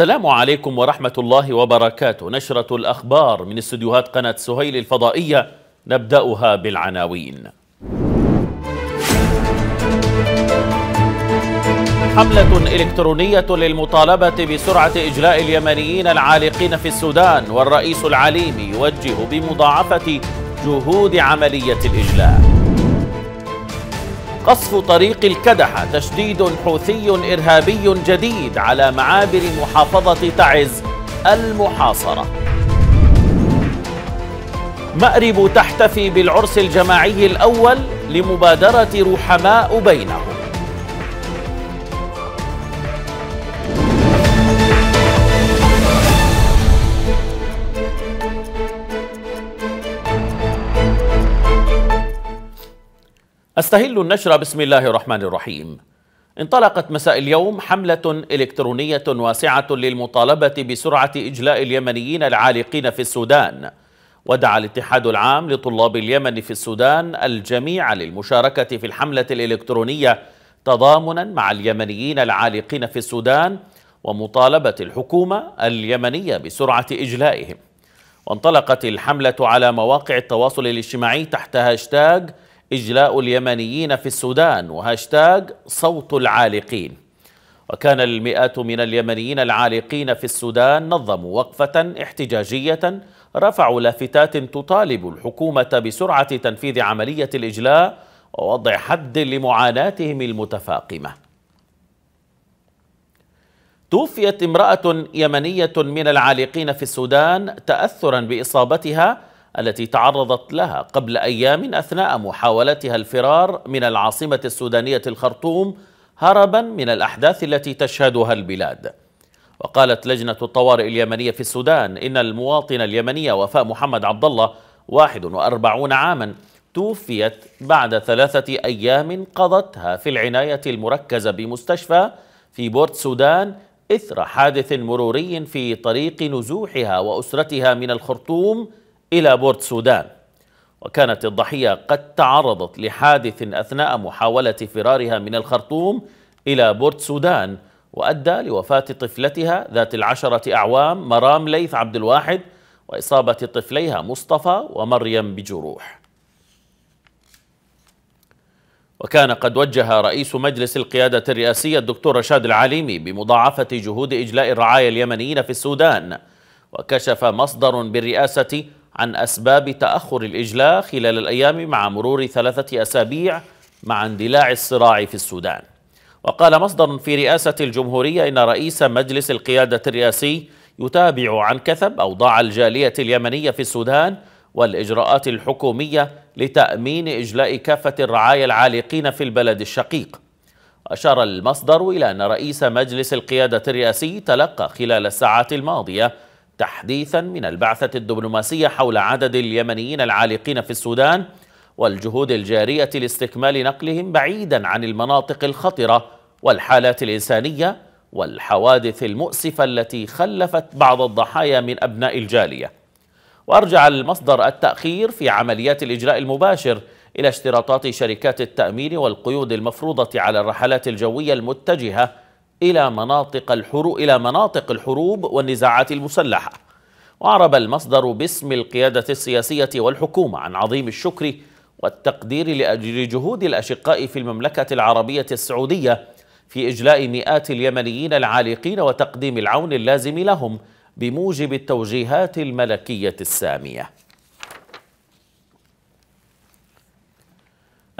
السلام عليكم ورحمة الله وبركاته نشرة الأخبار من استديوهات قناة سهيل الفضائية نبدأها بالعناوين حملة إلكترونية للمطالبة بسرعة إجلاء اليمنيين العالقين في السودان والرئيس العليمي يوجه بمضاعفة جهود عملية الإجلاء قصف طريق الكدحة تشديد حوثي إرهابي جديد على معابر محافظة تعز المحاصرة مأرب تحتفي بالعرس الجماعي الأول لمبادرة رحماء بينهم أستهل النشر بسم الله الرحمن الرحيم انطلقت مساء اليوم حملة إلكترونية واسعة للمطالبة بسرعة إجلاء اليمنيين العالقين في السودان ودعا الاتحاد العام لطلاب اليمن في السودان الجميع للمشاركة في الحملة الإلكترونية تضامنا مع اليمنيين العالقين في السودان ومطالبة الحكومة اليمنية بسرعة إجلائهم وانطلقت الحملة على مواقع التواصل الاجتماعي تحت هاشتاج إجلاء اليمنيين في السودان وهاشتاج صوت العالقين وكان المئات من اليمنيين العالقين في السودان نظموا وقفة احتجاجية رفعوا لافتات تطالب الحكومة بسرعة تنفيذ عملية الإجلاء ووضع حد لمعاناتهم المتفاقمة توفيت امرأة يمنية من العالقين في السودان تأثرا بإصابتها التي تعرضت لها قبل أيام أثناء محاولتها الفرار من العاصمة السودانية الخرطوم هربا من الأحداث التي تشهدها البلاد وقالت لجنة الطوارئ اليمنية في السودان إن المواطنة اليمنية وفاء محمد عبد الله 41 عاما توفيت بعد ثلاثة أيام قضتها في العناية المركزة بمستشفى في بورت سودان إثر حادث مروري في طريق نزوحها وأسرتها من الخرطوم إلى بورت سودان وكانت الضحية قد تعرضت لحادث أثناء محاولة فرارها من الخرطوم إلى بورت سودان وأدى لوفاة طفلتها ذات العشرة أعوام مرام ليث عبد الواحد وإصابة طفليها مصطفى ومريم بجروح وكان قد وجه رئيس مجلس القيادة الرئاسية الدكتور رشاد العليمي بمضاعفة جهود إجلاء الرعايا اليمنيين في السودان وكشف مصدر بالرئاسة عن أسباب تأخر الإجلاء خلال الأيام مع مرور ثلاثة أسابيع مع اندلاع الصراع في السودان وقال مصدر في رئاسة الجمهورية إن رئيس مجلس القيادة الرئاسي يتابع عن كثب أوضاع الجالية اليمنية في السودان والإجراءات الحكومية لتأمين إجلاء كافة الرعايا العالقين في البلد الشقيق أشار المصدر إلى أن رئيس مجلس القيادة الرئاسي تلقى خلال الساعات الماضية تحديثا من البعثة الدبلوماسية حول عدد اليمنيين العالقين في السودان والجهود الجارية لاستكمال نقلهم بعيدا عن المناطق الخطرة والحالات الإنسانية والحوادث المؤسفة التي خلفت بعض الضحايا من أبناء الجالية وأرجع المصدر التأخير في عمليات الإجراء المباشر إلى اشتراطات شركات التأمين والقيود المفروضة على الرحلات الجوية المتجهة إلى مناطق الحروب إلى مناطق الحروب والنزاعات المسلحة وعرب المصدر باسم القيادة السياسية والحكومة عن عظيم الشكر والتقدير لأجل جهود الأشقاء في المملكة العربية السعودية في إجلاء مئات اليمنيين العالقين وتقديم العون اللازم لهم بموجب التوجيهات الملكية السامية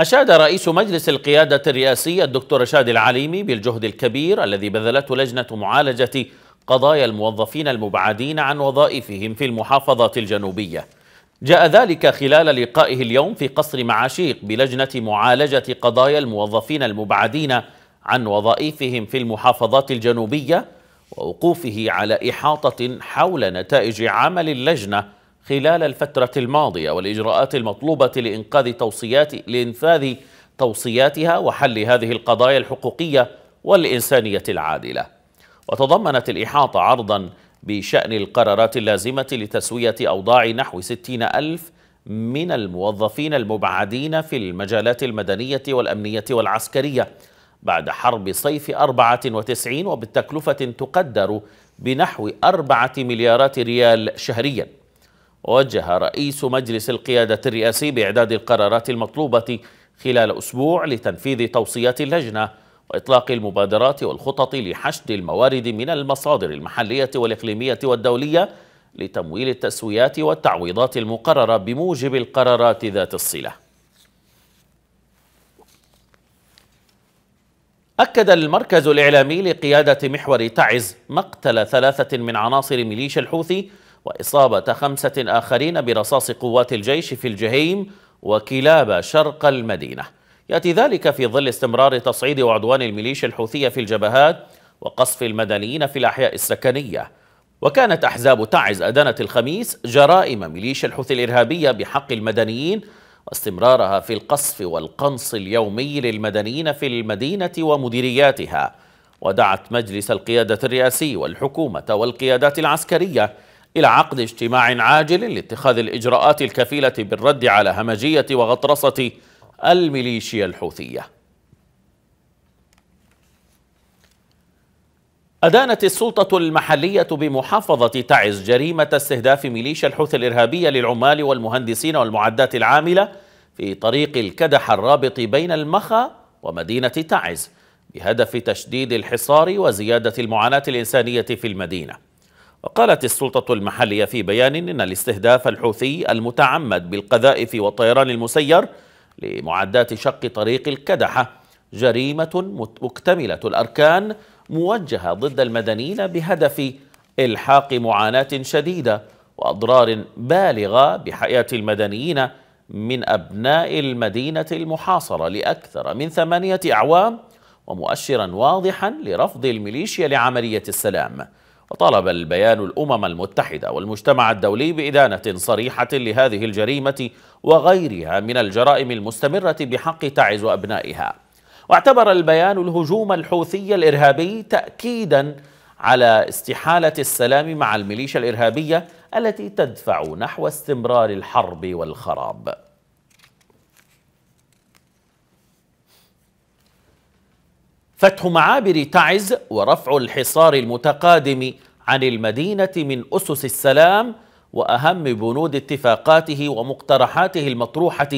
أشاد رئيس مجلس القيادة الرئاسي الدكتور رشاد العليمي بالجهد الكبير الذي بذلته لجنة معالجة قضايا الموظفين المبعدين عن وظائفهم في المحافظات الجنوبية جاء ذلك خلال لقائه اليوم في قصر معاشيق بلجنة معالجة قضايا الموظفين المبعدين عن وظائفهم في المحافظات الجنوبية ووقوفه على إحاطة حول نتائج عمل اللجنة خلال الفترة الماضية والإجراءات المطلوبة لإنقاذ توصيات لإنفاذ توصياتها وحل هذه القضايا الحقوقية والإنسانية العادلة وتضمنت الإحاطة عرضا بشأن القرارات اللازمة لتسوية أوضاع نحو 60 ألف من الموظفين المبعدين في المجالات المدنية والأمنية والعسكرية بعد حرب صيف 94 وبتكلفة تقدر بنحو 4 مليارات ريال شهرياً وجه رئيس مجلس القيادة الرئاسي بإعداد القرارات المطلوبة خلال أسبوع لتنفيذ توصيات اللجنة وإطلاق المبادرات والخطط لحشد الموارد من المصادر المحلية والإقليمية والدولية لتمويل التسويات والتعويضات المقررة بموجب القرارات ذات الصلة أكد المركز الإعلامي لقيادة محور تعز مقتل ثلاثة من عناصر ميليشيا الحوثي وإصابة خمسة آخرين برصاص قوات الجيش في الجهيم وكلاب شرق المدينة يأتي ذلك في ظل استمرار تصعيد وعدوان الميليشيا الحوثية في الجبهات وقصف المدنيين في الأحياء السكنية وكانت أحزاب تعز أدانت الخميس جرائم ميليشيا الحوثي الإرهابية بحق المدنيين واستمرارها في القصف والقنص اليومي للمدنيين في المدينة ومديرياتها ودعت مجلس القيادة الرئاسي والحكومة والقيادات العسكرية إلى عقد اجتماع عاجل لاتخاذ الإجراءات الكفيلة بالرد على همجية وغطرسة الميليشيا الحوثية أدانت السلطة المحلية بمحافظة تعز جريمة استهداف ميليشيا الحوثي الإرهابية للعمال والمهندسين والمعدات العاملة في طريق الكدح الرابط بين المخا ومدينة تعز بهدف تشديد الحصار وزيادة المعاناة الإنسانية في المدينة وقالت السلطة المحلية في بيان إن الاستهداف الحوثي المتعمد بالقذائف والطيران المسير لمعدات شق طريق الكدحة جريمة مكتملة الأركان موجهة ضد المدنيين بهدف إلحاق معاناة شديدة وأضرار بالغة بحياة المدنيين من أبناء المدينة المحاصرة لأكثر من ثمانية أعوام ومؤشرا واضحا لرفض الميليشيا لعملية السلام وطالب البيان الأمم المتحدة والمجتمع الدولي بإدانة صريحة لهذه الجريمة وغيرها من الجرائم المستمرة بحق تعز أبنائها واعتبر البيان الهجوم الحوثي الإرهابي تأكيداً على استحالة السلام مع الميليشيا الإرهابية التي تدفع نحو استمرار الحرب والخراب فتح معابر تعز ورفع الحصار المتقادم عن المدينة من أسس السلام وأهم بنود اتفاقاته ومقترحاته المطروحة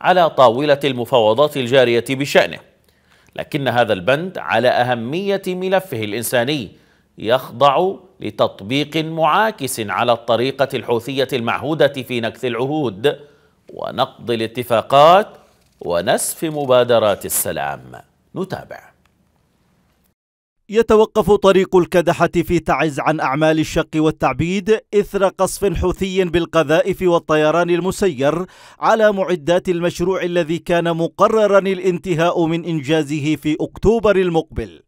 على طاولة المفاوضات الجارية بشأنه لكن هذا البند على أهمية ملفه الإنساني يخضع لتطبيق معاكس على الطريقة الحوثية المعهودة في نكث العهود ونقض الاتفاقات ونسف مبادرات السلام نتابع يتوقف طريق الكدحة في تعز عن أعمال الشق والتعبيد إثر قصف حوثي بالقذائف والطيران المسير على معدات المشروع الذي كان مقررا الانتهاء من إنجازه في أكتوبر المقبل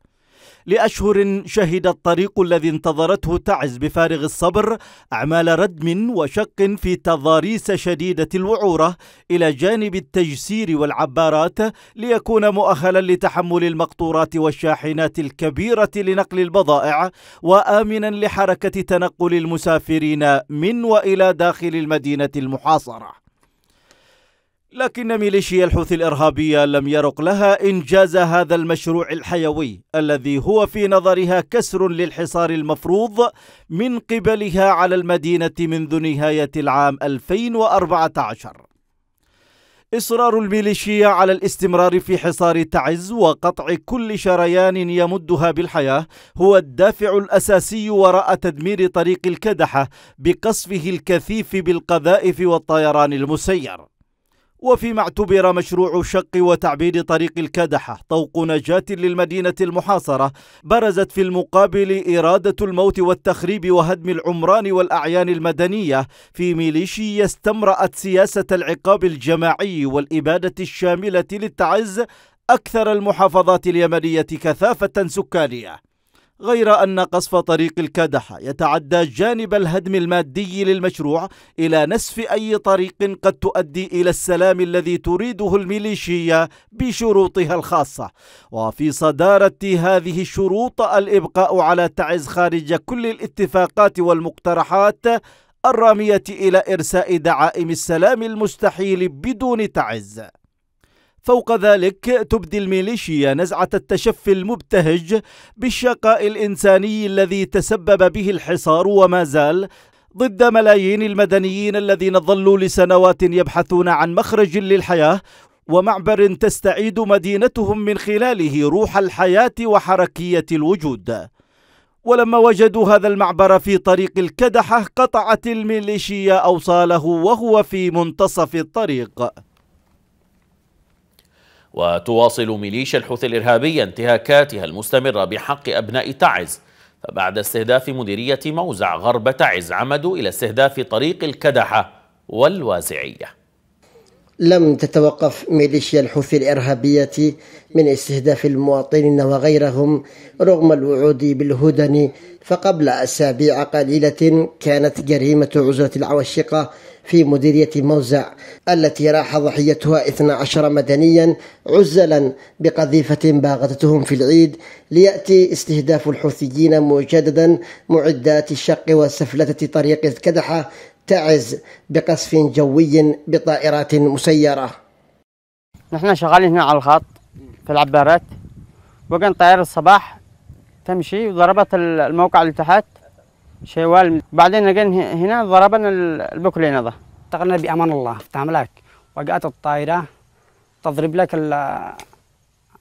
لأشهر شهد الطريق الذي انتظرته تعز بفارغ الصبر أعمال ردم وشق في تضاريس شديدة الوعورة إلى جانب التجسير والعبارات ليكون مؤهلا لتحمل المقطورات والشاحنات الكبيرة لنقل البضائع وآمنا لحركة تنقل المسافرين من وإلى داخل المدينة المحاصرة لكن ميليشيا الحوثي الإرهابية لم يرق لها إنجاز هذا المشروع الحيوي الذي هو في نظرها كسر للحصار المفروض من قبلها على المدينة منذ نهاية العام 2014 إصرار الميليشيا على الاستمرار في حصار تعز وقطع كل شريان يمدها بالحياة هو الدافع الأساسي وراء تدمير طريق الكدحة بقصفه الكثيف بالقذائف والطيران المسير وفيما اعتبر مشروع شق وتعبيد طريق الكدحة طوق نجاة للمدينة المحاصرة برزت في المقابل إرادة الموت والتخريب وهدم العمران والأعيان المدنية في ميليشيا استمرأت سياسة العقاب الجماعي والإبادة الشاملة للتعز أكثر المحافظات اليمنية كثافة سكانية غير أن قصف طريق الكدحة يتعدى جانب الهدم المادي للمشروع إلى نسف أي طريق قد تؤدي إلى السلام الذي تريده الميليشيا بشروطها الخاصة وفي صدارة هذه الشروط الإبقاء على تعز خارج كل الاتفاقات والمقترحات الرامية إلى إرساء دعائم السلام المستحيل بدون تعز فوق ذلك تبدي الميليشيا نزعة التشفي المبتهج بالشقاء الإنساني الذي تسبب به الحصار وما زال ضد ملايين المدنيين الذين ظلوا لسنوات يبحثون عن مخرج للحياة ومعبر تستعيد مدينتهم من خلاله روح الحياة وحركية الوجود ولما وجدوا هذا المعبر في طريق الكدحة قطعت الميليشيا أوصاله وهو في منتصف الطريق وتواصل ميليشيا الحوثي الإرهابية انتهاكاتها المستمرة بحق أبناء تعز فبعد استهداف مديرية موزع غرب تعز عمدوا إلى استهداف طريق الكدحة والوازعية لم تتوقف ميليشيا الحوثي الإرهابية من استهداف المواطنين وغيرهم رغم الوعود بالهدن فقبل أسابيع قليلة كانت جريمة عزلة العواشقة في مديرية موزع التي راح ضحيتها 12 مدنيا عزلا بقذيفة باغتتهم في العيد ليأتي استهداف الحوثيين مجددا معدات الشق وسفلتة طريق الكدحة تعز بقصف جوي بطائرات مسيرة نحن شغالين هنا على الخط في العبارات وكان طائرة الصباح تمشي وضربت الموقع اللي تحت شوال بعدين لقينا هنا ضربنا البوكلين هذا اشتغلنا بامان الله فتح لك وقعت الطائره تضرب لك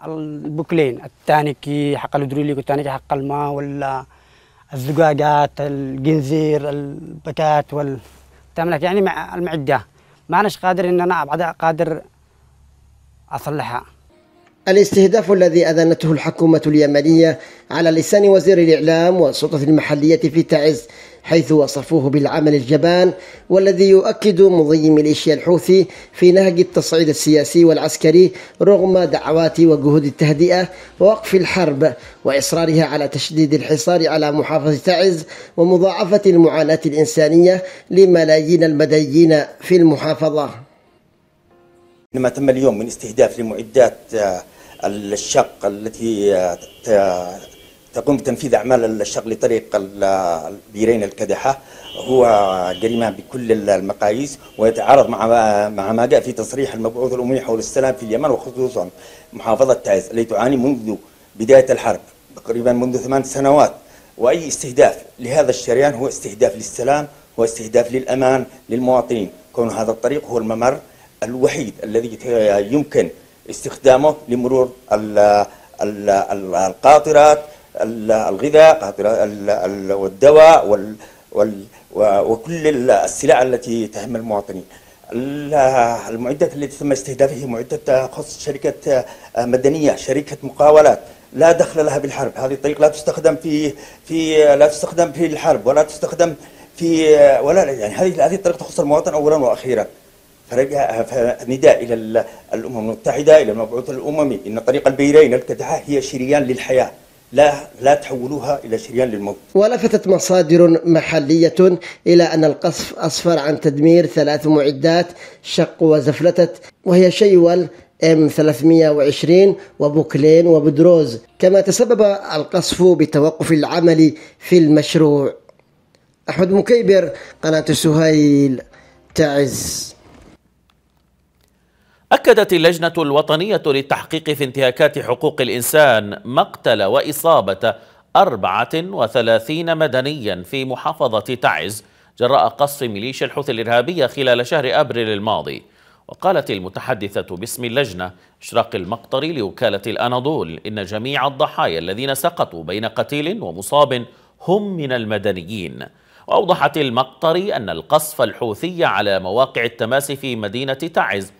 البوكلين التانيكي حق الهيدروليك والتانيكي حق الماء ولا الزقاقات الجنزير البكات وال تعملك يعني مع المعده ما اناش قادر ان انا بعدها قادر اصلحها الاستهداف الذي أذنته الحكومة اليمنية على لسان وزير الإعلام والسلطة المحلية في تعز حيث وصفوه بالعمل الجبان والذي يؤكد مضي ميليشيا الحوثي في نهج التصعيد السياسي والعسكري رغم دعوات وجهود التهدئة ووقف الحرب وإصرارها على تشديد الحصار على محافظة تعز ومضاعفة المعاناة الإنسانية لملايين المدنيين في المحافظة ما تم اليوم من استهداف لمعدات آه، الشق التي تقوم بتنفيذ أعمال الشق لطريق البيرين الكدحة هو جريمة بكل المقاييس ويتعارض مع مع ما جاء في تصريح المبعوث الأممي حول السلام في اليمن وخصوصا محافظة تايز التي تعاني منذ بداية الحرب تقريبا منذ ثمان سنوات وأي استهداف لهذا الشريان هو استهداف للسلام هو استهداف للأمان للمواطنين كون هذا الطريق هو الممر الوحيد الذي يمكن استخدامه لمرور القاطرات الغذاء والدواء وكل السلع التي تهم المواطنين المعدات التي تم استهدافها معدة خاص شركة آه، مدنية شركة مقاولات لا دخل لها بالحرب هذه الطريق لا تستخدم في في لا تستخدم في الحرب ولا تستخدم في آه، ولا يعني هذه هذه الطريق تخص المواطن أولا وأخيرا فرجع فنداء الى الامم المتحده الى المبعوث الاممي ان طريق البيرين الكدحاء هي شريان للحياه لا لا تحولوها الى شريان للموت. ولفتت مصادر محليه الى ان القصف اسفر عن تدمير ثلاث معدات شق وزفلتت وهي شيول ام 320 وبوكلين وبدروز كما تسبب القصف بتوقف العمل في المشروع. احمد مكيبر قناه سهيل تعز أكدت اللجنة الوطنية للتحقيق في انتهاكات حقوق الإنسان مقتل وإصابة 34 مدنيا في محافظة تعز جراء قصف ميليشيا الحوثي الإرهابية خلال شهر أبريل الماضي وقالت المتحدثة باسم اللجنة إشراق المقطري لوكالة الأناضول إن جميع الضحايا الذين سقطوا بين قتيل ومصاب هم من المدنيين وأوضحت المقطري أن القصف الحوثي على مواقع التماس في مدينة تعز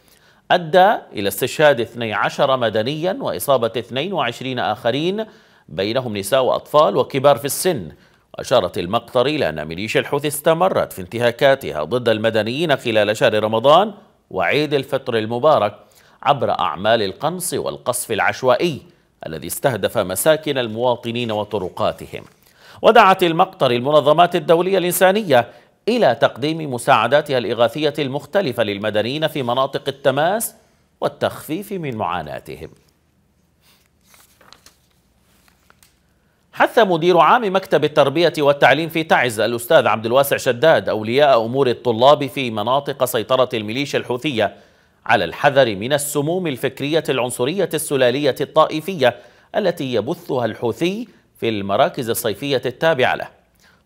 أدى إلى استشهاد 12 مدنيا وإصابة 22 آخرين بينهم نساء وأطفال وكبار في السن أشارت المقطري إلى أن ميليشيا الحوثي استمرت في انتهاكاتها ضد المدنيين خلال شهر رمضان وعيد الفطر المبارك عبر أعمال القنص والقصف العشوائي الذي استهدف مساكن المواطنين وطرقاتهم ودعت المقطر المنظمات الدولية الإنسانية إلى تقديم مساعداتها الإغاثية المختلفة للمدنيين في مناطق التماس والتخفيف من معاناتهم حث مدير عام مكتب التربية والتعليم في تعز الأستاذ عبد الواسع شداد أولياء أمور الطلاب في مناطق سيطرة الميليشيا الحوثية على الحذر من السموم الفكرية العنصرية السلالية الطائفية التي يبثها الحوثي في المراكز الصيفية التابعة له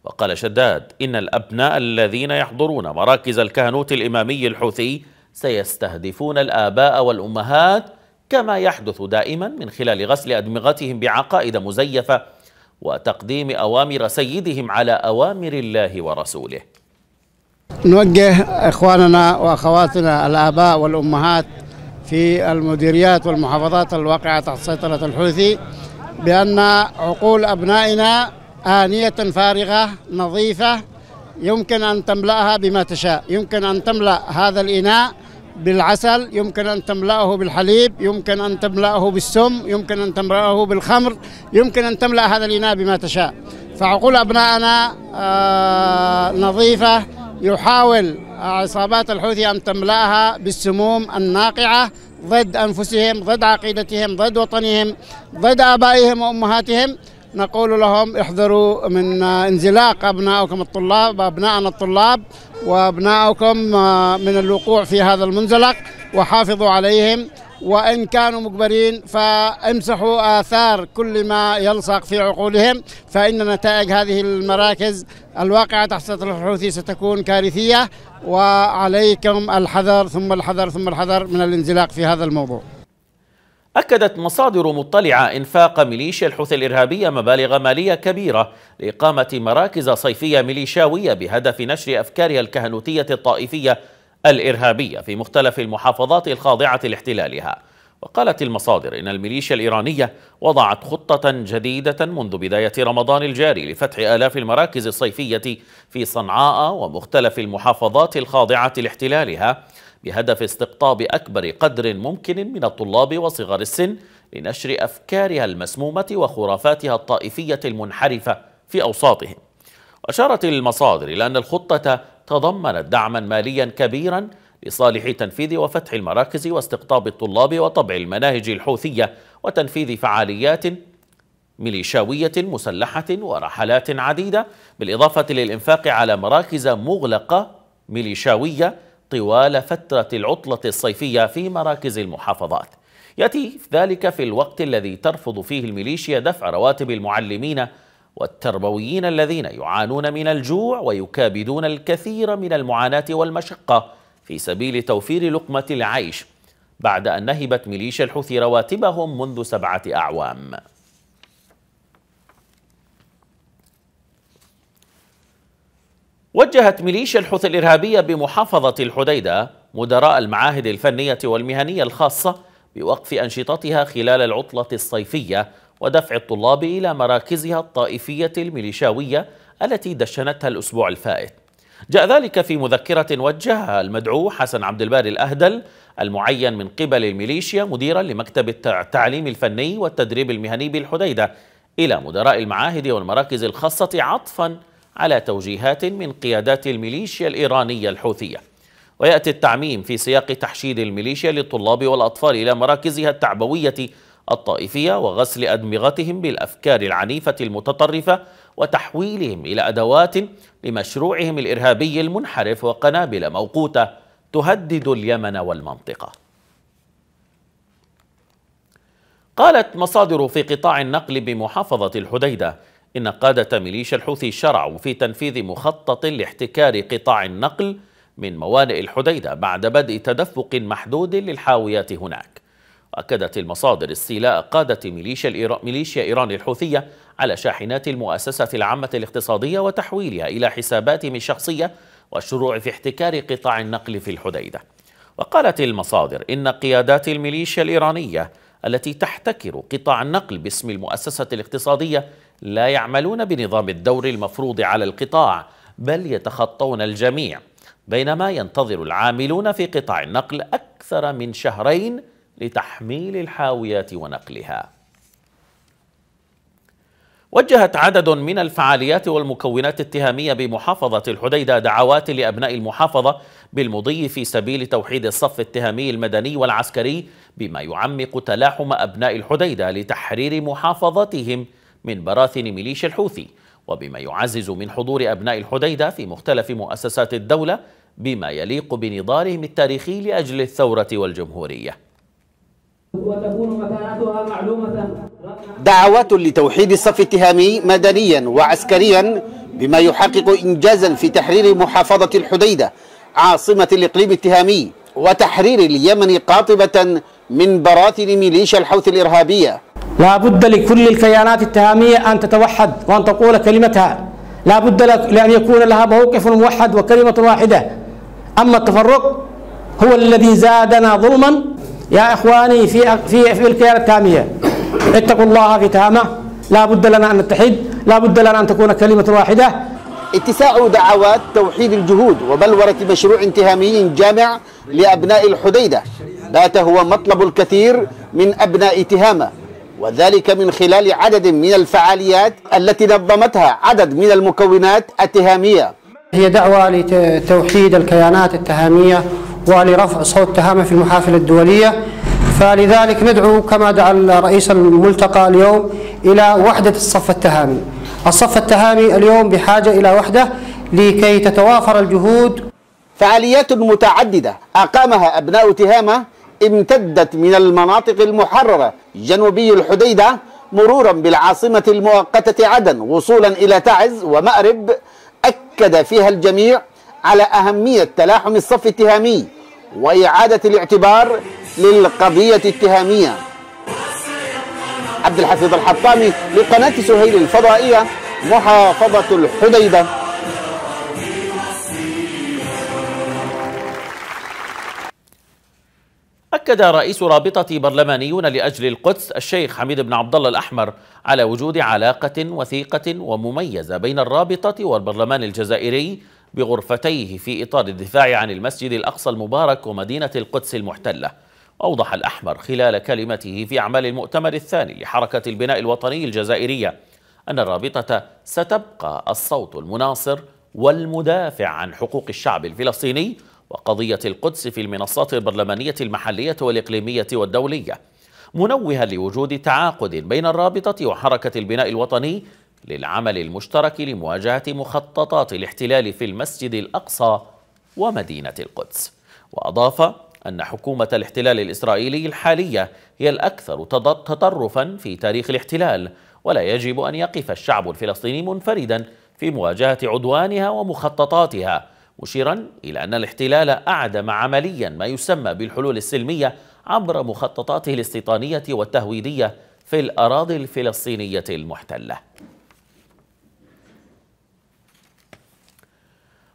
وقال شداد إن الأبناء الذين يحضرون مراكز الكهنوت الإمامي الحوثي سيستهدفون الآباء والأمهات كما يحدث دائما من خلال غسل أدمغتهم بعقائد مزيفة وتقديم أوامر سيدهم على أوامر الله ورسوله نوجه إخواننا وأخواتنا الآباء والأمهات في المديريات والمحافظات الواقعة تحت سيطرة الحوثي بأن عقول أبنائنا آنية فارغة نظيفة يمكن أن تملأها بما تشاء يمكن أن تملأ هذا الإناء بالعسل يمكن أن تملأه بالحليب يمكن أن تملأه بالسم يمكن أن تملأه بالخمر يمكن أن تملأ هذا الإناء بما تشاء فعقول أبنائنا آه، نظيفة يحاول عصابات الحوثي أن تملأها بالسموم الناقعة ضد أنفسهم ضد عقيدتهم ضد وطنهم ضد آبائهم وأمهاتهم نقول لهم احذروا من انزلاق أبنائكم الطلاب أبنائنا الطلاب وأبنائكم آه، من الوقوع في هذا المنزلق وحافظوا عليهم وإن كانوا مجبرين فامسحوا آثار كل ما يلصق في عقولهم فإن نتائج هذه المراكز الواقعة تحت سطح الحوثي ستكون كارثية وعليكم الحذر ثم الحذر ثم الحذر من الانزلاق في هذا الموضوع أكدت مصادر مطلعة إنفاق ميليشيا الحوثي الإرهابية مبالغ مالية كبيرة لإقامة مراكز صيفية ميليشاوية بهدف نشر أفكارها الكهنوتية الطائفية الإرهابية في مختلف المحافظات الخاضعة لاحتلالها وقالت المصادر إن الميليشيا الإيرانية وضعت خطة جديدة منذ بداية رمضان الجاري لفتح آلاف المراكز الصيفية في صنعاء ومختلف المحافظات الخاضعة لاحتلالها بهدف استقطاب أكبر قدر ممكن من الطلاب وصغار السن لنشر أفكارها المسمومة وخرافاتها الطائفية المنحرفة في أوساطهم أشارت المصادر إلى أن الخطة تضمنت دعما ماليا كبيرا لصالح تنفيذ وفتح المراكز واستقطاب الطلاب وطبع المناهج الحوثية وتنفيذ فعاليات ميليشاوية مسلحة ورحلات عديدة بالإضافة للإنفاق على مراكز مغلقة ميليشاوية طوال فترة العطلة الصيفية في مراكز المحافظات يأتي ذلك في الوقت الذي ترفض فيه الميليشيا دفع رواتب المعلمين والتربويين الذين يعانون من الجوع ويكابدون الكثير من المعاناة والمشقة في سبيل توفير لقمة العيش بعد أن نهبت ميليشيا الحوثي رواتبهم منذ سبعة أعوام وجهت ميليشيا الحوثي الإرهابية بمحافظة الحديدة مدراء المعاهد الفنية والمهنية الخاصة بوقف أنشطتها خلال العطلة الصيفية ودفع الطلاب إلى مراكزها الطائفية الميليشاوية التي دشنتها الأسبوع الفائت جاء ذلك في مذكرة وجهها المدعو حسن عبد الباري الأهدل المعين من قبل الميليشيا مديرا لمكتب التعليم الفني والتدريب المهني بالحديدة إلى مدراء المعاهد والمراكز الخاصة عطفاً على توجيهات من قيادات الميليشيا الإيرانية الحوثية ويأتي التعميم في سياق تحشيد الميليشيا للطلاب والأطفال إلى مراكزها التعبوية الطائفية وغسل أدمغتهم بالأفكار العنيفة المتطرفة وتحويلهم إلى أدوات لمشروعهم الإرهابي المنحرف وقنابل موقوتة تهدد اليمن والمنطقة قالت مصادر في قطاع النقل بمحافظة الحديدة إن قادة ميليشيا الحوثي شرعوا في تنفيذ مخطط لاحتكار قطاع النقل من موانئ الحديدة بعد بدء تدفق محدود للحاويات هناك وأكدت المصادر استيلاء قادة ميليشيا, ميليشيا إيران الحوثية على شاحنات المؤسسة العامة الاقتصادية وتحويلها إلى حساباتهم الشخصية والشروع في احتكار قطاع النقل في الحديدة وقالت المصادر إن قيادات الميليشيا الإيرانية التي تحتكر قطاع النقل باسم المؤسسة الاقتصادية لا يعملون بنظام الدور المفروض على القطاع بل يتخطون الجميع بينما ينتظر العاملون في قطاع النقل أكثر من شهرين لتحميل الحاويات ونقلها وجهت عدد من الفعاليات والمكونات التهامية بمحافظة الحديدة دعوات لأبناء المحافظة بالمضي في سبيل توحيد الصف التهامي المدني والعسكري بما يعمق تلاحم أبناء الحديدة لتحرير محافظتهم من براثن ميليشيا الحوثي وبما يعزز من حضور أبناء الحديدة في مختلف مؤسسات الدولة بما يليق بنضالهم التاريخي لأجل الثورة والجمهورية دعوات لتوحيد الصف التهامي مدنيا وعسكريا بما يحقق إنجازا في تحرير محافظة الحديدة عاصمة الإقليم التهامي وتحرير اليمن قاطبة من براثن ميليشيا الحوث الإرهابية لا بد لكل الكيانات التهامية أن تتوحد وأن تقول كلمتها لا بد لأن يكون لها موقف موحد وكلمة واحدة أما التفرق هو الذي زادنا ظلما يا إخواني في في في الكيان التهامية اتقوا الله في تهامه لا بد لنا أن نتحد لا بد لنا أن تكون كلمة واحدة اتساع دعوات توحيد الجهود وبلورة مشروع تهامي جامع لأبناء الحديدة بات هو مطلب الكثير من أبناء تهامة وذلك من خلال عدد من الفعاليات التي نظمتها عدد من المكونات التهامية هي دعوة لتوحيد الكيانات التهامية ولرفع صوت تهامة في المحافل الدولية فلذلك ندعو كما دعا الرئيس الملتقى اليوم إلى وحدة الصف التهامي الصف التهامي اليوم بحاجة إلى وحدة لكي تتوافر الجهود فعاليات متعددة أقامها أبناء تهامة امتدت من المناطق المحررة جنوبي الحديدة مرورا بالعاصمة المؤقتة عدن وصولا إلى تعز ومأرب أكد فيها الجميع على أهمية تلاحم الصف التهامي وإعادة الاعتبار للقضية التهامية عبد الحفيظ الحطامي لقناة سهيل الفضائية محافظة الحديدة أكد رئيس رابطة برلمانيون لأجل القدس الشيخ حميد بن عبد الله الأحمر على وجود علاقة وثيقة ومميزة بين الرابطة والبرلمان الجزائري بغرفتيه في إطار الدفاع عن المسجد الأقصى المبارك ومدينة القدس المحتلة أوضح الأحمر خلال كلمته في أعمال المؤتمر الثاني لحركة البناء الوطني الجزائرية أن الرابطة ستبقى الصوت المناصر والمدافع عن حقوق الشعب الفلسطيني وقضية القدس في المنصات البرلمانية المحلية والإقليمية والدولية منوها لوجود تعاقد بين الرابطة وحركة البناء الوطني للعمل المشترك لمواجهة مخططات الاحتلال في المسجد الأقصى ومدينة القدس وأضاف أن حكومة الاحتلال الإسرائيلي الحالية هي الأكثر تطرفا في تاريخ الاحتلال ولا يجب أن يقف الشعب الفلسطيني منفردا في مواجهة عدوانها ومخططاتها مشيرا إلى أن الاحتلال أعدم عمليا ما يسمى بالحلول السلمية عبر مخططاته الاستيطانية والتهويدية في الأراضي الفلسطينية المحتلة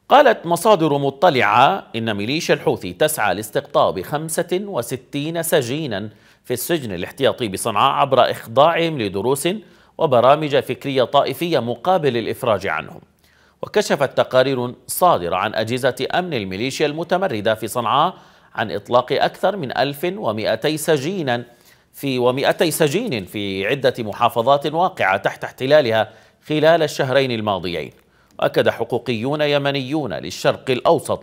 قالت مصادر مطلعة إن ميليشيا الحوثي تسعى لاستقطاب 65 سجينا في السجن الاحتياطي بصنعاء عبر إخضاعهم لدروس وبرامج فكرية طائفية مقابل الإفراج عنهم وكشفت تقارير صادرة عن أجهزة أمن الميليشيا المتمردة في صنعاء عن إطلاق أكثر من 1200 سجينا في و200 سجين في عدة محافظات واقعة تحت احتلالها خلال الشهرين الماضيين وأكد حقوقيون يمنيون للشرق الأوسط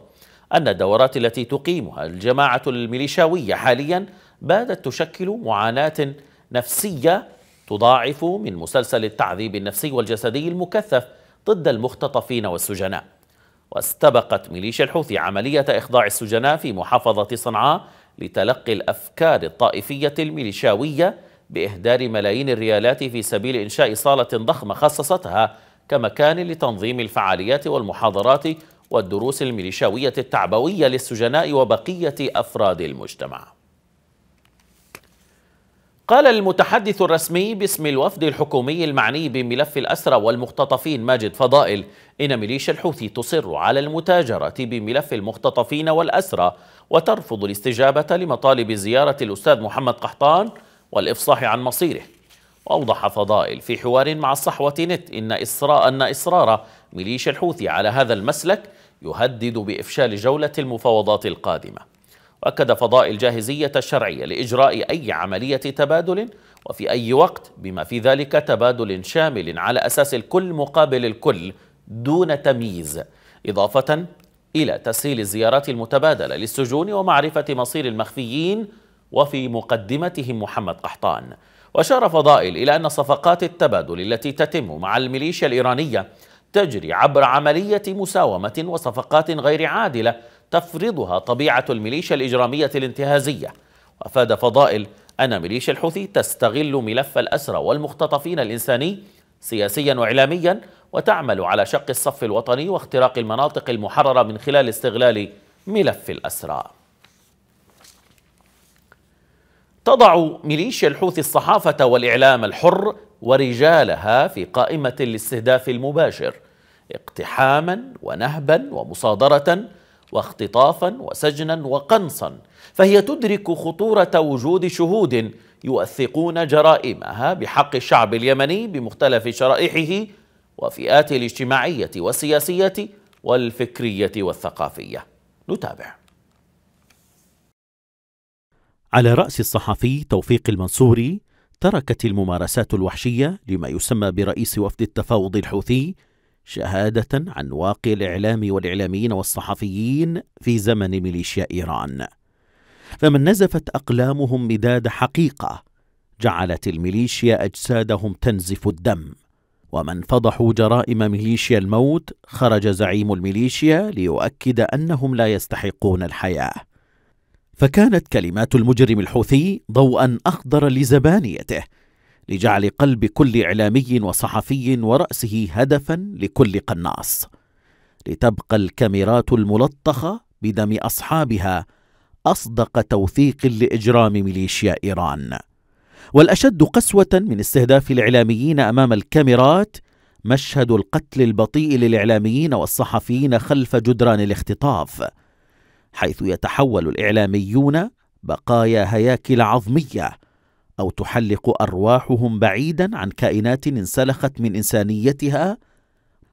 أن الدورات التي تقيمها الجماعة الميليشاوية حاليا بادت تشكل معاناة نفسية تضاعف من مسلسل التعذيب النفسي والجسدي المكثف ضد المختطفين والسجناء واستبقت ميليشيا الحوثي عملية إخضاع السجناء في محافظة صنعاء لتلقي الأفكار الطائفية الميليشاوية بإهدار ملايين الريالات في سبيل إنشاء صالة ضخمة خصصتها كمكان لتنظيم الفعاليات والمحاضرات والدروس الميليشاوية التعبوية للسجناء وبقية أفراد المجتمع قال المتحدث الرسمي باسم الوفد الحكومي المعني بملف الأسرى والمختطفين ماجد فضائل إن ميليشيا الحوثي تصر على المتاجرة بملف المختطفين والأسرى وترفض الاستجابة لمطالب زيارة الأستاذ محمد قحطان والإفصاح عن مصيره وأوضح فضائل في حوار مع الصحوة نت إن إصراء أن إصرار ميليشيا الحوثي على هذا المسلك يهدد بإفشال جولة المفاوضات القادمة وأكد فضاء الجاهزية الشرعية لإجراء أي عملية تبادل وفي أي وقت بما في ذلك تبادل شامل على أساس الكل مقابل الكل دون تمييز إضافة إلى تسهيل الزيارات المتبادلة للسجون ومعرفة مصير المخفيين وفي مقدمتهم محمد قحطان وأشار فضائل إلى أن صفقات التبادل التي تتم مع الميليشيا الإيرانية تجري عبر عملية مساومة وصفقات غير عادلة تفرضها طبيعة الميليشيا الإجرامية الانتهازية وأفاد فضائل أن ميليشيا الحوثي تستغل ملف الأسرى والمختطفين الإنساني سياسيا وإعلاميا وتعمل على شق الصف الوطني واختراق المناطق المحررة من خلال استغلال ملف الأسرى تضع ميليشيا الحوثي الصحافة والإعلام الحر ورجالها في قائمة الاستهداف المباشر اقتحاما ونهبا ومصادرة واختطافا وسجنا وقنصا فهي تدرك خطورة وجود شهود يوثقون جرائمها بحق الشعب اليمني بمختلف شرائحه وفئاته الاجتماعية والسياسية والفكرية والثقافية نتابع على رأس الصحفي توفيق المنصوري تركت الممارسات الوحشية لما يسمى برئيس وفد التفاوض الحوثي شهادة عن واقع الإعلام والإعلاميين والصحفيين في زمن ميليشيا إيران فمن نزفت أقلامهم مداد حقيقة جعلت الميليشيا أجسادهم تنزف الدم ومن فضحوا جرائم ميليشيا الموت خرج زعيم الميليشيا ليؤكد أنهم لا يستحقون الحياة فكانت كلمات المجرم الحوثي ضوءا أخضر لزبانيته لجعل قلب كل اعلامي وصحفي وراسه هدفا لكل قناص لتبقى الكاميرات الملطخه بدم اصحابها اصدق توثيق لاجرام ميليشيا ايران والاشد قسوه من استهداف الاعلاميين امام الكاميرات مشهد القتل البطيء للاعلاميين والصحفيين خلف جدران الاختطاف حيث يتحول الاعلاميون بقايا هياكل عظميه او تحلق ارواحهم بعيدا عن كائنات انسلخت من انسانيتها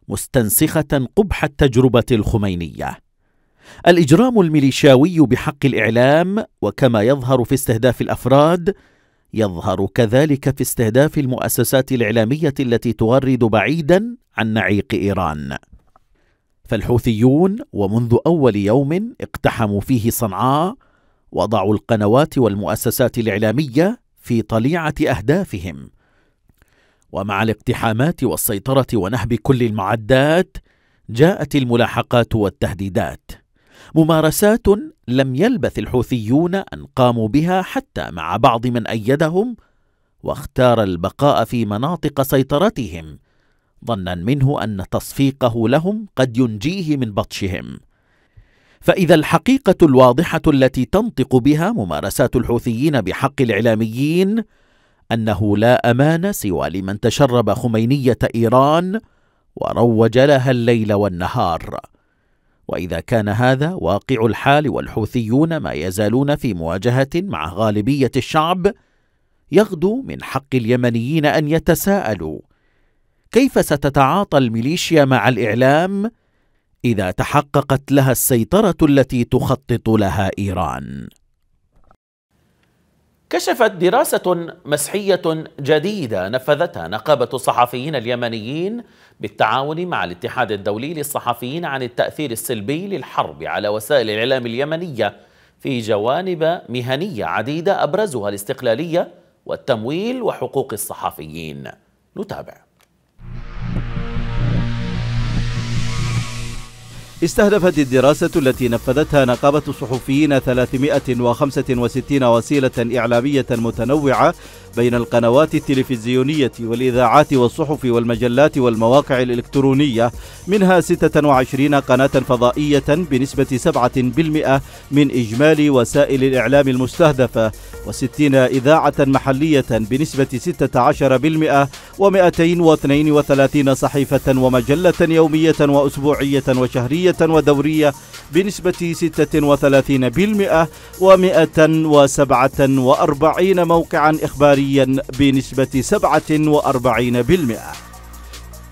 مستنسخه قبح التجربه الخمينيه الاجرام الميليشياوي بحق الاعلام وكما يظهر في استهداف الافراد يظهر كذلك في استهداف المؤسسات الاعلاميه التي تغرد بعيدا عن نعيق ايران فالحوثيون ومنذ اول يوم اقتحموا فيه صنعاء وضعوا القنوات والمؤسسات الاعلاميه في طليعه اهدافهم ومع الاقتحامات والسيطره ونهب كل المعدات جاءت الملاحقات والتهديدات ممارسات لم يلبث الحوثيون ان قاموا بها حتى مع بعض من ايدهم واختار البقاء في مناطق سيطرتهم ظنا منه ان تصفيقه لهم قد ينجيه من بطشهم فإذا الحقيقة الواضحة التي تنطق بها ممارسات الحوثيين بحق الإعلاميين أنه لا أمان سوى لمن تشرب خمينية إيران وروج لها الليل والنهار واذا كان هذا واقع الحال والحوثيون ما يزالون في مواجهه مع غالبيه الشعب يغدو من حق اليمنيين ان يتساءلوا كيف ستتعاطى الميليشيا مع الاعلام اذا تحققت لها السيطره التي تخطط لها ايران كشفت دراسة مسحية جديدة نفذتها نقابة الصحفيين اليمنيين بالتعاون مع الاتحاد الدولي للصحفيين عن التأثير السلبي للحرب على وسائل الإعلام اليمنية في جوانب مهنية عديدة أبرزها الاستقلالية والتمويل وحقوق الصحفيين نتابع استهدفت الدراسة التي نفذتها نقابة الصحفيين 365 وسيلة إعلامية متنوعة بين القنوات التلفزيونية والإذاعات والصحف والمجلات والمواقع الإلكترونية منها 26 قناة فضائية بنسبة 7% من إجمالي وسائل الإعلام المستهدفة و60 إذاعة محلية بنسبة 16% و232 صحيفة ومجلة يومية وأسبوعية وشهرية ودورية بنسبة 36% و147 موقعا إخباريا سكريا بنسبة 47%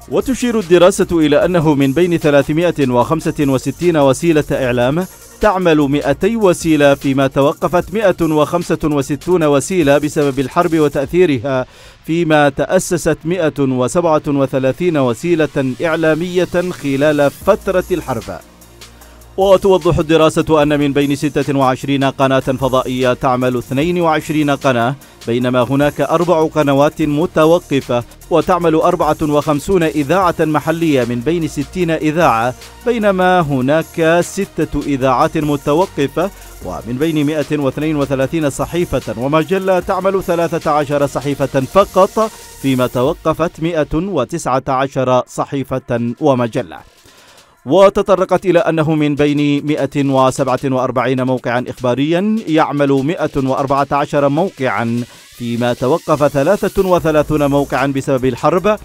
وتشير الدراسة إلى أنه من بين 365 وسيلة إعلام تعمل 200 وسيلة فيما توقفت 165 وسيلة بسبب الحرب وتأثيرها فيما تأسست 137 وسيلة إعلامية خلال فترة الحرب وتوضح الدراسة أن من بين 26 قناة فضائية تعمل 22 قناة بينما هناك أربع قنوات متوقفة وتعمل 54 إذاعة محلية من بين 60 إذاعة بينما هناك ستة إذاعات متوقفة ومن بين 132 صحيفة ومجلة تعمل 13 صحيفة فقط فيما توقفت 119 صحيفة ومجلة وتطرقت إلى أنه من بين 147 موقعا إخباريا يعمل 114 موقعا فيما توقف 33 موقعا بسبب الحرب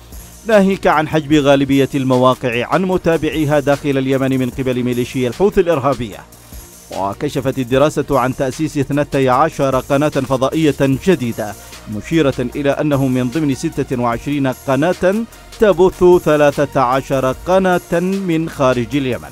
ناهيك عن حجب غالبية المواقع عن متابعيها داخل اليمن من قبل ميليشيا الحوث الإرهابية وكشفت الدراسة عن تأسيس 12 قناة فضائية جديدة مشيرة إلى أنه من ضمن 26 قناة تبث 13 قناة من خارج اليمن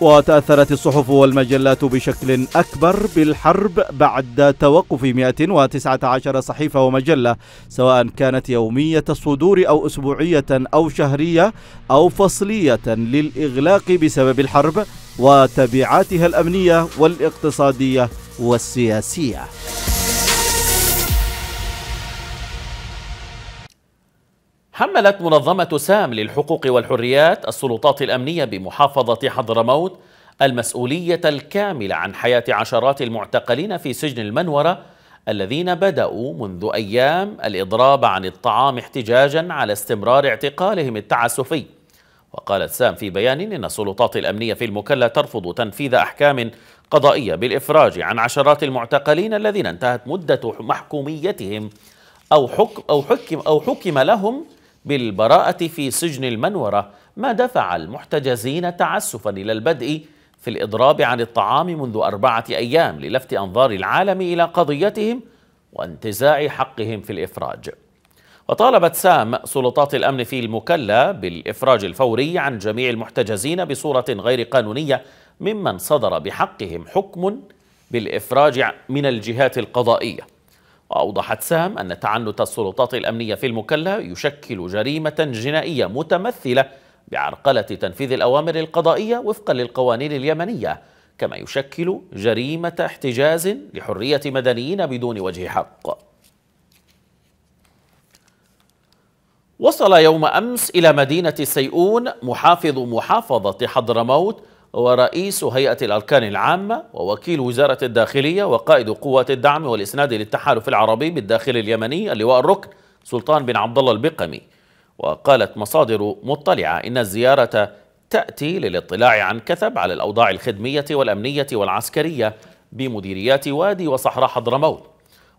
وتأثرت الصحف والمجلات بشكل أكبر بالحرب بعد توقف 119 صحيفة ومجلة سواء كانت يومية الصدور أو أسبوعية أو شهرية أو فصلية للإغلاق بسبب الحرب وتبعاتها الأمنية والاقتصادية والسياسية حملت منظمة سام للحقوق والحريات السلطات الأمنية بمحافظة حضرموت المسؤولية الكاملة عن حياة عشرات المعتقلين في سجن المنورة الذين بدأوا منذ أيام الإضراب عن الطعام احتجاجا على استمرار اعتقالهم التعسفي وقالت سام في بيان إن السلطات الأمنية في المكلة ترفض تنفيذ أحكام قضائية بالإفراج عن عشرات المعتقلين الذين انتهت مدة محكوميتهم أو حكم أو حكم أو حكم لهم بالبراءة في سجن المنورة ما دفع المحتجزين تعسفا إلى البدء في الإضراب عن الطعام منذ أربعة أيام للفت أنظار العالم إلى قضيتهم وانتزاع حقهم في الإفراج وطالبت سام سلطات الأمن في المكلا بالإفراج الفوري عن جميع المحتجزين بصورة غير قانونية ممن صدر بحقهم حكم بالإفراج من الجهات القضائية وأوضحت سام أن تعنت السلطات الأمنية في المكلا يشكل جريمة جنائية متمثلة بعرقلة تنفيذ الأوامر القضائية وفقا للقوانين اليمنية كما يشكل جريمة احتجاز لحرية مدنيين بدون وجه حق وصل يوم أمس إلى مدينة سيئون محافظ محافظة حضرموت ورئيس هيئة الأركان العامة ووكيل وزارة الداخلية وقائد قوات الدعم والإسناد للتحالف العربي بالداخل اليمني اللواء الركن سلطان بن عبد الله البقمي وقالت مصادر مطلعة إن الزيارة تأتي للاطلاع عن كثب على الأوضاع الخدمية والأمنية والعسكرية بمديريات وادي وصحراء حضرموت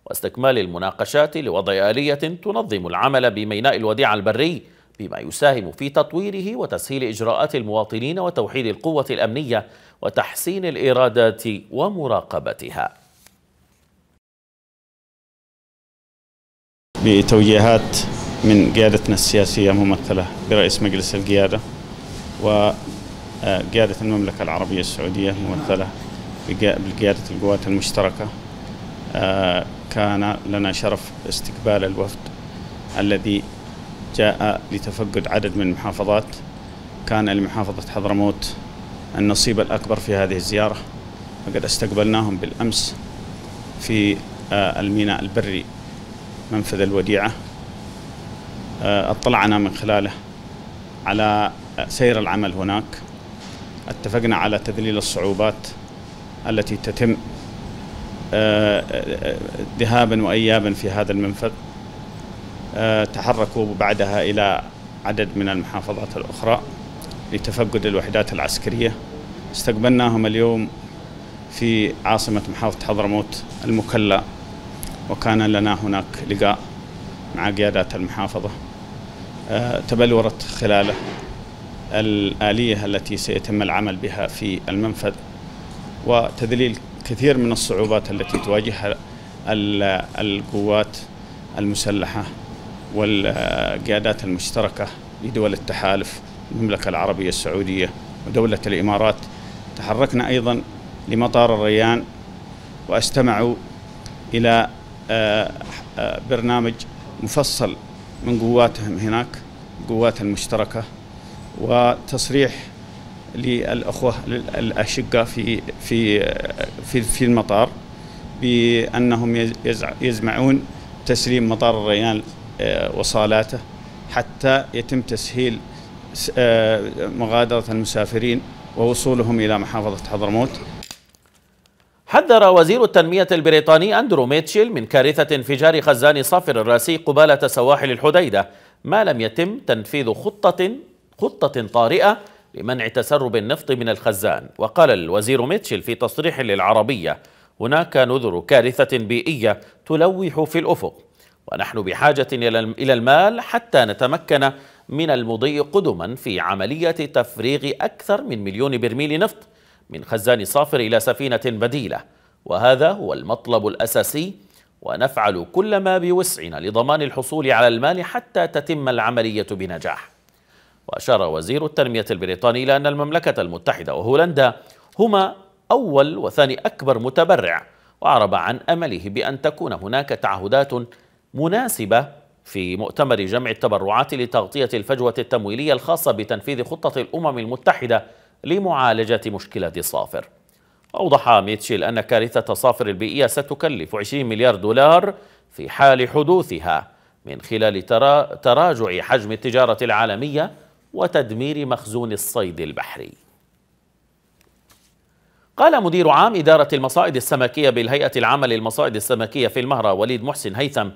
واستكمال المناقشات لوضع آلية تنظم العمل بميناء الوديعة البري بما يساهم في تطويره وتسهيل إجراءات المواطنين وتوحيد القوة الأمنية وتحسين الإيرادات ومراقبتها بتوجيهات من قيادتنا السياسية ممثلة برئيس مجلس القيادة وقيادة آه، المملكة العربية السعودية ممثلة بقيادة القوات المشتركة آه، كان لنا شرف استقبال الوفد الذي جاء لتفقد عدد من المحافظات كان لمحافظة حضرموت النصيب الأكبر في هذه الزيارة وقد استقبلناهم بالأمس في آه، الميناء البري منفذ الوديعة آه، اطلعنا من خلاله على آه، سير العمل هناك اتفقنا على تذليل الصعوبات التي تتم ذهابا وإيابا في هذا المنفذ آه، تحركوا بعدها إلى عدد من المحافظات الأخرى لتفقد الوحدات العسكرية استقبلناهم اليوم في عاصمة محافظة حضرموت المكلا وكان لنا هناك لقاء مع قيادات المحافظة آه، تبلورت خلاله الآلية التي سيتم العمل بها في المنفذ وتذليل كثير من الصعوبات التي تواجهها القوات المسلحة والقيادات المشتركة لدول التحالف المملكة العربية السعودية ودولة الإمارات تحركنا أيضا لمطار الريان واستمعوا إلى آه، آه، برنامج مفصل من قواتهم هناك قوات المشتركة وتصريح للأخوة الأشقة في في في في المطار بأنهم يزمعون تسليم مطار الريان آه، وصالاته حتى يتم تسهيل آه، مغادرة المسافرين ووصولهم إلى محافظة حضرموت حذر وزير التنمية البريطاني أندرو ميتشل من كارثة انفجار خزان صافر الراسي قبالة سواحل الحديدة ما لم يتم تنفيذ خطة خطة طارئة لمنع تسرب النفط من الخزان وقال الوزير ميتشل في تصريح للعربية هناك نذر كارثة بيئية تلوح في الأفق ونحن بحاجة إلى المال حتى نتمكن من المضي قدما في عملية تفريغ أكثر من مليون برميل نفط من خزان صافر إلى سفينة بديلة وهذا هو المطلب الأساسي ونفعل كل ما بوسعنا لضمان الحصول على المال حتى تتم العملية بنجاح وأشار وزير التنمية البريطاني إلى أن المملكة المتحدة وهولندا هما أول وثاني أكبر متبرع وأعرب عن أمله بأن تكون هناك تعهدات مناسبة في مؤتمر جمع التبرعات لتغطية الفجوة التمويلية الخاصة بتنفيذ خطة الأمم المتحدة لمعالجة مشكلة صافر أوضح ميتشيل أن كارثة صافر البيئية ستكلف 20 مليار دولار في حال حدوثها من خلال تراجع حجم التجارة العالمية وتدمير مخزون الصيد البحري قال مدير عام إدارة المصائد السمكية بالهيئة العامة للمصائد السمكية في المهرة وليد محسن هيثم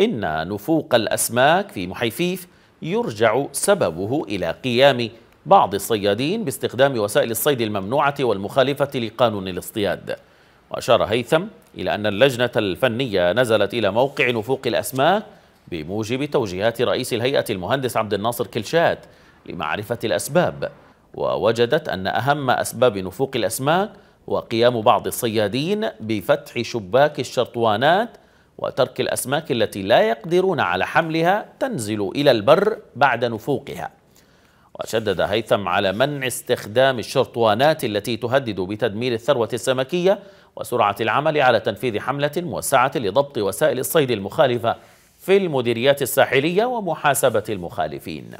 إن نفوق الأسماك في محيفيف يرجع سببه إلى قيام بعض الصيادين باستخدام وسائل الصيد الممنوعة والمخالفة لقانون الاصطياد وأشار هيثم إلى أن اللجنة الفنية نزلت إلى موقع نفوق الأسماك بموجب توجيهات رئيس الهيئة المهندس عبد الناصر كلشات لمعرفة الأسباب ووجدت أن أهم أسباب نفوق الأسماك وقيام بعض الصيادين بفتح شباك الشرطوانات وترك الأسماك التي لا يقدرون على حملها تنزل إلى البر بعد نفوقها وشدد هيثم على منع استخدام الشرطوانات التي تهدد بتدمير الثروة السمكية وسرعة العمل على تنفيذ حملة موسعة لضبط وسائل الصيد المخالفة في المديريات الساحلية ومحاسبة المخالفين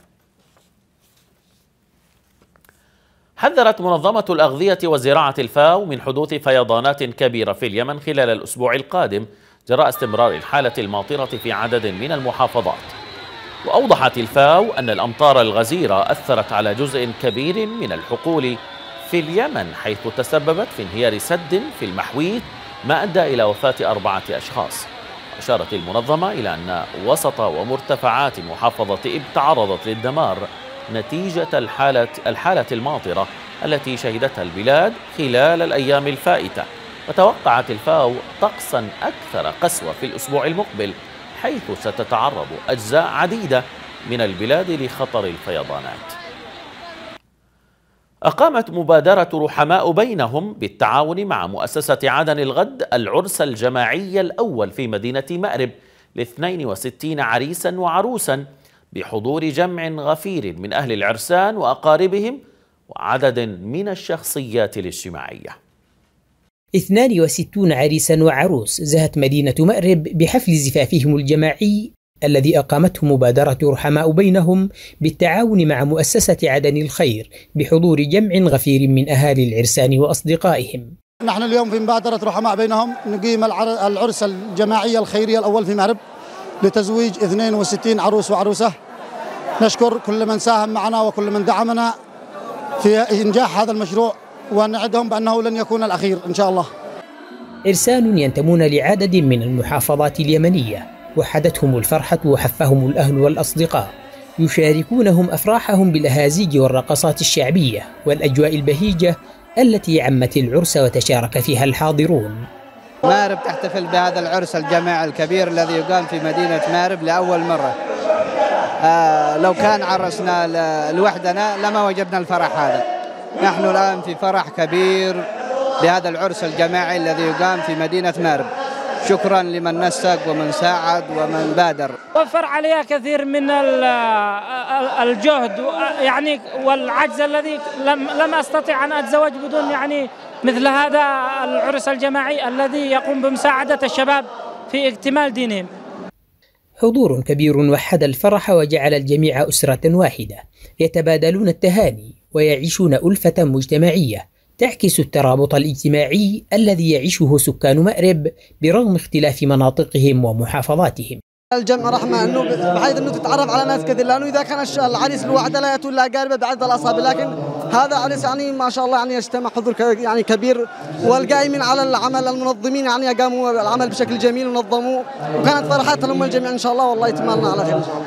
حذرت منظمة الأغذية وزراعة الفاو من حدوث فيضانات كبيرة في اليمن خلال الأسبوع القادم جراء استمرار الحالة الماطرة في عدد من المحافظات وأوضحت الفاو أن الأمطار الغزيرة أثرت على جزء كبير من الحقول في اليمن حيث تسببت في انهيار سد في المحويت ما أدى إلى وفاة أربعة أشخاص أشارت المنظمة إلى أن وسط ومرتفعات محافظة إب تعرضت للدمار نتيجة الحالة, الحالة الماطرة التي شهدتها البلاد خلال الأيام الفائتة وتوقعت الفاو طقسا أكثر قسوة في الأسبوع المقبل حيث ستتعرض أجزاء عديدة من البلاد لخطر الفيضانات أقامت مبادرة رحماء بينهم بالتعاون مع مؤسسة عدن الغد العرس الجماعي الأول في مدينة مأرب ل 62 عريسا وعروسا بحضور جمع غفير من أهل العرسان وأقاربهم وعدد من الشخصيات الاجتماعيه 62 عريسا وعروس زهت مدينة مأرب بحفل زفافهم الجماعي الذي أقامته مبادرة رحماء بينهم بالتعاون مع مؤسسة عدن الخير بحضور جمع غفير من أهالي العرسان وأصدقائهم نحن اليوم في مبادرة رحماء بينهم نقيم العرس الجماعي الخيري الأول في مأرب لتزويج 62 عروس وعروسة نشكر كل من ساهم معنا وكل من دعمنا في إنجاح هذا المشروع ونعدهم بأنه لن يكون الأخير إن شاء الله إرسال ينتمون لعدد من المحافظات اليمنية وحدتهم الفرحة وحفهم الأهل والأصدقاء يشاركونهم أفراحهم بالأهازيج والرقصات الشعبية والأجواء البهيجة التي عمت العرس وتشارك فيها الحاضرون مارب تحتفل بهذا العرس الجماعي الكبير الذي يقام في مدينة مارب لأول مرة آه لو كان عرسنا لوحدنا لما وجدنا الفرح هذا نحن الآن في فرح كبير بهذا العرس الجماعي الذي يقام في مدينة مارب شكرا لمن نسق ومن ساعد ومن بادر وفر عليها كثير من الجهد يعني والعجز الذي لم لم استطع ان اتزوج بدون يعني مثل هذا العرس الجماعي الذي يقوم بمساعده الشباب في اكتمال دينهم حضور كبير وحد الفرح وجعل الجميع أسرة واحدة يتبادلون التهاني ويعيشون ألفة مجتمعية تعكس الترابط الاجتماعي الذي يعيشه سكان مأرب برغم اختلاف مناطقهم ومحافظاتهم الجمع رحمه انه بحيث انه تتعرف على ناس كثير لانه اذا كان العريس الوحدة لا ياتون لا قاربه بعد الأصابع لكن هذا أنس يعني ما شاء الله يعني اجتمع حضور يعني كبير والقائمين على العمل المنظمين يعني قاموا العمل بشكل جميل ونظموا وكانت فرحات لهم الجميع إن شاء الله والله يتمنى على خير إن شاء الله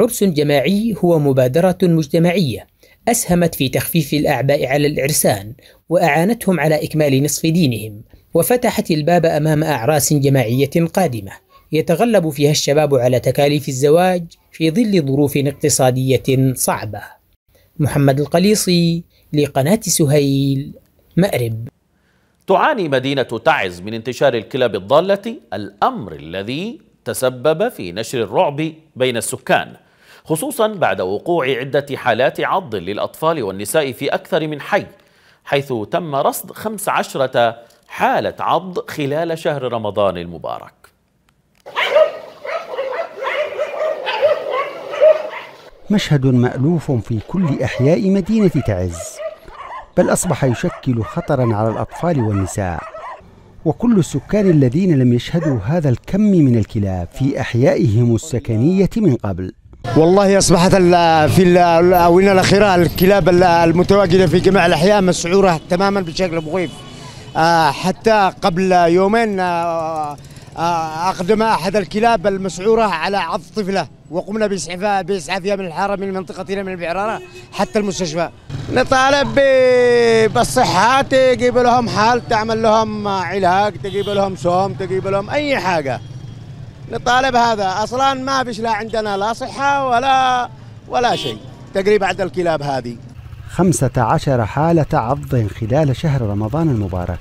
عرس جماعي هو مبادرة مجتمعية أسهمت في تخفيف الأعباء على الإرسان وأعانتهم على إكمال نصف دينهم وفتحت الباب أمام أعراس جماعية قادمة يتغلب فيها الشباب على تكاليف الزواج في ظل ظروف اقتصادية صعبة محمد القليصي لقناة سهيل مأرب تعاني مدينة تعز من انتشار الكلاب الضالة الأمر الذي تسبب في نشر الرعب بين السكان خصوصا بعد وقوع عدة حالات عض للأطفال والنساء في أكثر من حي حيث تم رصد 15 حالة عض خلال شهر رمضان المبارك مشهد مألوف في كل أحياء مدينة تعز بل أصبح يشكل خطرا على الأطفال والنساء وكل السكان الذين لم يشهدوا هذا الكم من الكلاب في أحيائهم السكنية من قبل والله أصبحت في الآونة الأخيرة الكلاب المتواجدة في جميع الأحياء مسعورة تماما بشكل مخيف آه، حتى قبل يومين آه، آه، أقدم أحد الكلاب المسعورة على عض طفلة وقمنا بإسعافها بإسعافها من الحارة من منطقتنا من البعرارة حتى المستشفى نطالب بالصحة تجيب لهم حال تعمل لهم علاج تجيب لهم سوم تجيب لهم أي حاجة نطالب هذا أصلا ما فيش لا عندنا لا صحة ولا ولا شيء تقريبا عند الكلاب هذه 15 حالة عض خلال شهر رمضان المبارك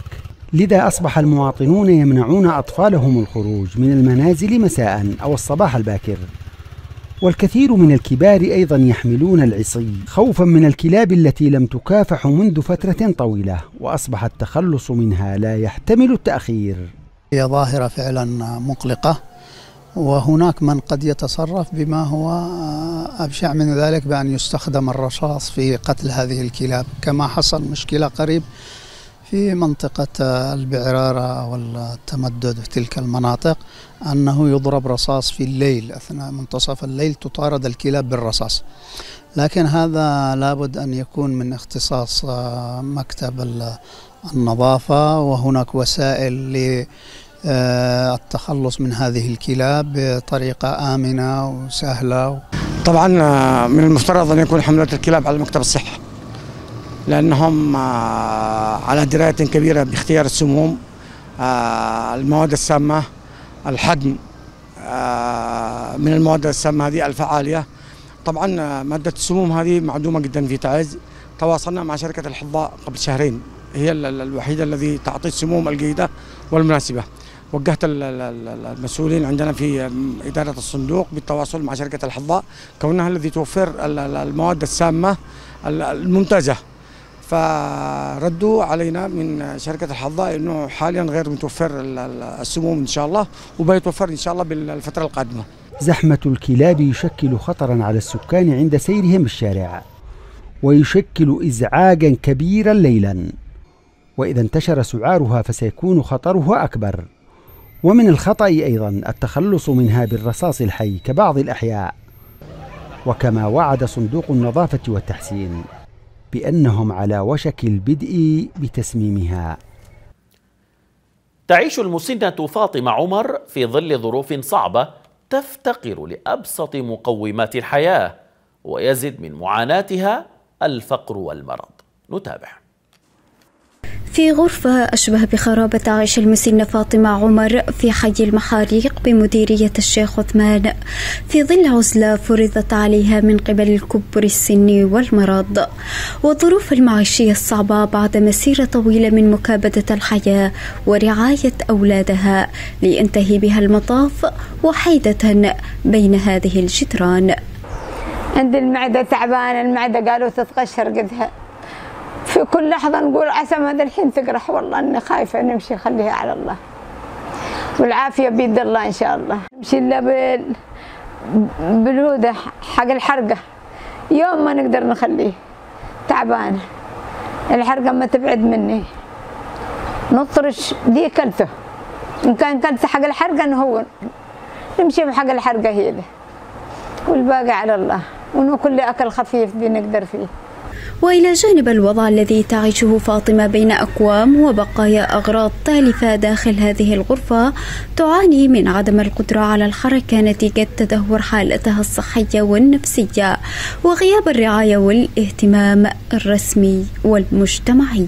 لذا أصبح المواطنون يمنعون أطفالهم الخروج من المنازل مساء أو الصباح الباكر والكثير من الكبار أيضا يحملون العصي خوفا من الكلاب التي لم تكافح منذ فترة طويلة وأصبح التخلص منها لا يحتمل التأخير هي ظاهرة فعلا مقلقة وهناك من قد يتصرف بما هو آه، أبشع من ذلك بأن يستخدم الرصاص في قتل هذه الكلاب كما حصل مشكلة قريب في منطقة البعرارة والتمدد في تلك المناطق أنه يضرب رصاص في الليل أثناء منتصف الليل تطارد الكلاب بالرصاص لكن هذا لابد أن يكون من اختصاص آه، مكتب النظافة وهناك وسائل آه، التخلص من هذه الكلاب بطريقة آمنة وسهلة طبعا آه، من المفترض أن يكون حملات الكلاب على مكتب الصحة لأنهم آه، على دراية كبيرة باختيار السموم آه، المواد السامة الحجم آه، من المواد السامة هذه الفعالية طبعا مادة السموم هذه معدومة جدا في تعز تواصلنا مع شركة الحظاء قبل شهرين هي الوحيدة الذي تعطي السموم الجيدة والمناسبة وجهت المسؤولين عندنا في إدارة الصندوق بالتواصل مع شركة الحظاء كونها الذي توفر المواد السامة الممتازة فردوا علينا من شركة الحظة أنه حاليا غير متوفر السموم إن شاء الله وبيتوفر إن شاء الله بالفترة القادمة زحمة الكلاب يشكل خطرا على السكان عند سيرهم الشارع ويشكل إزعاجا كبيرا ليلا وإذا انتشر سعارها فسيكون خطرها أكبر ومن الخطأ أيضا التخلص منها بالرصاص الحي كبعض الأحياء وكما وعد صندوق النظافة والتحسين بأنهم على وشك البدء بتسميمها تعيش المسنة فاطمة عمر في ظل ظروف صعبة تفتقر لأبسط مقومات الحياة ويزد من معاناتها الفقر والمرض نتابع في غرفة أشبه بخرابة عيش المسنة فاطمة عمر في حي المحاريق بمديرية الشيخ عثمان في ظل عزلة فرضت عليها من قبل الكبر السني والمرض والظروف المعيشية الصعبة بعد مسيرة طويلة من مكابدة الحياة ورعاية أولادها لينتهي بها المطاف وحيدة بين هذه الجدران عند المعدة تعبانة المعدة قالوا تتقشر قدها في كل لحظة نقول عسى ما ذا الحين تقرح والله أني خايفة نمشي خليها على الله والعافية بيد الله إن شاء الله نمشي إلا بال... بالهدى حق الحرقة يوم ما نقدر نخليه تعبانة الحرقة ما تبعد مني نطرش دي كلته إن كان كلته حق الحرقة نهون نمشي بحق الحرقة هي والباقي على الله وناكل أكل خفيف دي نقدر فيه وإلى جانب الوضع الذي تعيشه فاطمة بين أكوام وبقايا أغراض تالفة داخل هذه الغرفة تعاني من عدم القدرة على الحركة نتيجة تدهور حالتها الصحية والنفسية وغياب الرعاية والاهتمام الرسمي والمجتمعي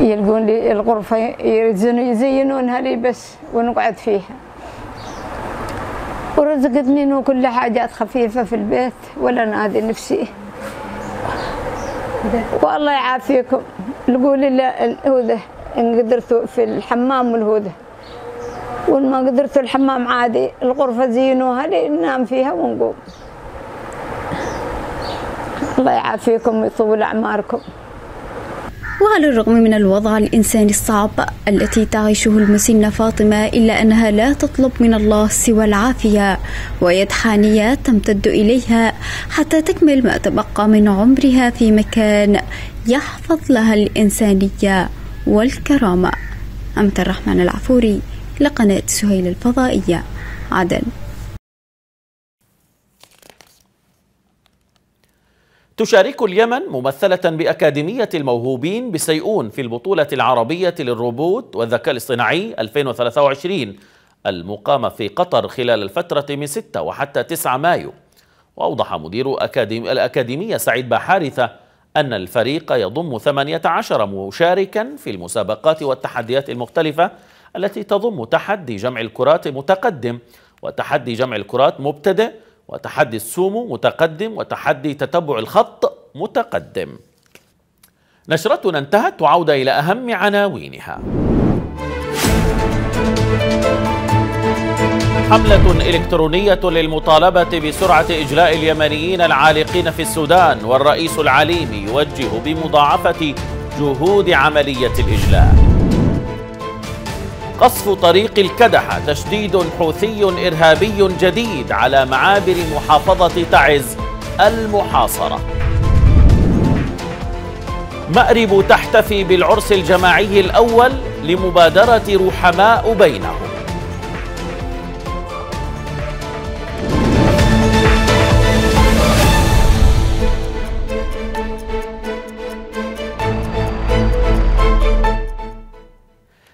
يلقون لي الغرفة يزينونها لي بس ونقعد فيها ورزقتني كل حاجات خفيفة في البيت ولا نادي نفسي والله يعافيكم نقول الهوده ان قدرتوا في الحمام والهوده وان ما قدرتوا الحمام عادي الغرفه زينوها ننام فيها ونقوم الله يعافيكم ويطول اعماركم وعلى الرغم من الوضع الإنساني الصعب التي تعيشه المسنة فاطمة إلا أنها لا تطلب من الله سوى العافية ويد حانية تمتد إليها حتى تكمل ما تبقى من عمرها في مكان يحفظ لها الإنسانية والكرامة أمت الرحمن العفوري لقناة سهيل الفضائية عدن تشارك اليمن ممثلة بأكاديمية الموهوبين بسيئون في البطولة العربية للروبوت والذكاء الاصطناعي 2023 المقامة في قطر خلال الفترة من 6 وحتى 9 مايو وأوضح مدير أكاديمي الأكاديمية سعيد بحارثة أن الفريق يضم 18 مشاركا في المسابقات والتحديات المختلفة التي تضم تحدي جمع الكرات متقدم وتحدي جمع الكرات مبتدئ وتحدي السومو متقدم وتحدي تتبع الخط متقدم نشرتنا انتهت وعودة إلى أهم عناوينها حملة إلكترونية للمطالبة بسرعة إجلاء اليمنيين العالقين في السودان والرئيس العليمي يوجه بمضاعفة جهود عملية الإجلاء قصف طريق الكدحة تشديد حوثي إرهابي جديد على معابر محافظة تعز المحاصرة مأرب تحتفي بالعرس الجماعي الأول لمبادرة رحماء بينهم